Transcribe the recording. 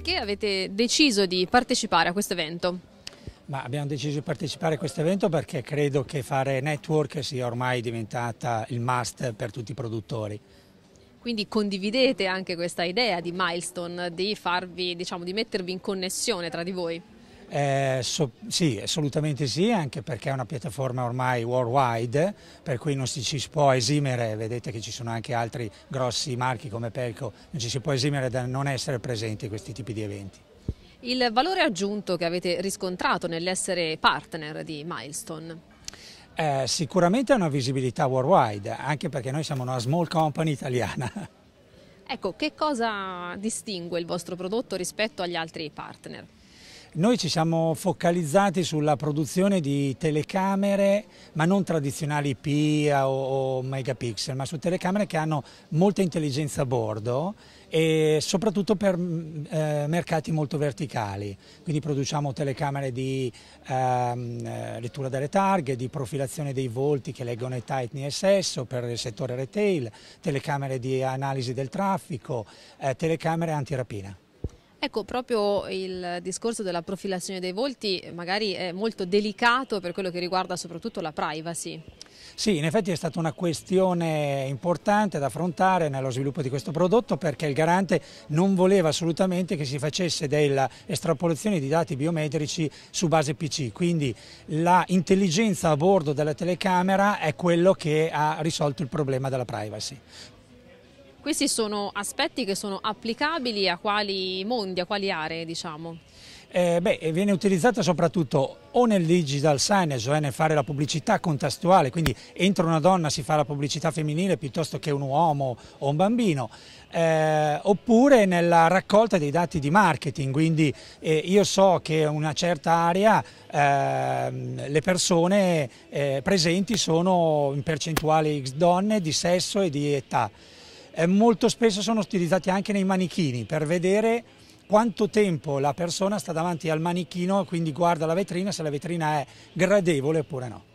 Perché avete deciso di partecipare a questo evento? Ma abbiamo deciso di partecipare a questo evento perché credo che fare network sia ormai diventata il must per tutti i produttori. Quindi condividete anche questa idea di milestone, di, farvi, diciamo, di mettervi in connessione tra di voi? Eh, so, sì, assolutamente sì, anche perché è una piattaforma ormai worldwide, per cui non si, ci si può esimere, vedete che ci sono anche altri grossi marchi come Pelco, non ci si può esimere da non essere presenti in questi tipi di eventi. Il valore aggiunto che avete riscontrato nell'essere partner di Milestone? Eh, sicuramente è una visibilità worldwide, anche perché noi siamo una small company italiana. Ecco, che cosa distingue il vostro prodotto rispetto agli altri partner? Noi ci siamo focalizzati sulla produzione di telecamere, ma non tradizionali PIA o, o megapixel, ma su telecamere che hanno molta intelligenza a bordo e soprattutto per mm, eh, mercati molto verticali. Quindi produciamo telecamere di ehm, eh, lettura delle targhe, di profilazione dei volti che leggono i Titan e sesso per il settore retail, telecamere di analisi del traffico, eh, telecamere antirapina. Ecco, proprio il discorso della profilazione dei volti eh, magari è molto delicato per quello che riguarda soprattutto la privacy. Sì, in effetti è stata una questione importante da affrontare nello sviluppo di questo prodotto perché il garante non voleva assolutamente che si facesse dell'estrapolazione di dati biometrici su base PC, quindi l'intelligenza a bordo della telecamera è quello che ha risolto il problema della privacy. Questi sono aspetti che sono applicabili a quali mondi, a quali aree diciamo? Eh, beh, viene utilizzata soprattutto o nel digital signage, cioè nel fare la pubblicità contestuale, quindi entro una donna si fa la pubblicità femminile piuttosto che un uomo o un bambino, eh, oppure nella raccolta dei dati di marketing, quindi eh, io so che in una certa area ehm, le persone eh, presenti sono in percentuale X donne di sesso e di età eh, molto spesso sono utilizzati anche nei manichini per vedere quanto tempo la persona sta davanti al manichino, quindi guarda la vetrina se la vetrina è gradevole oppure no.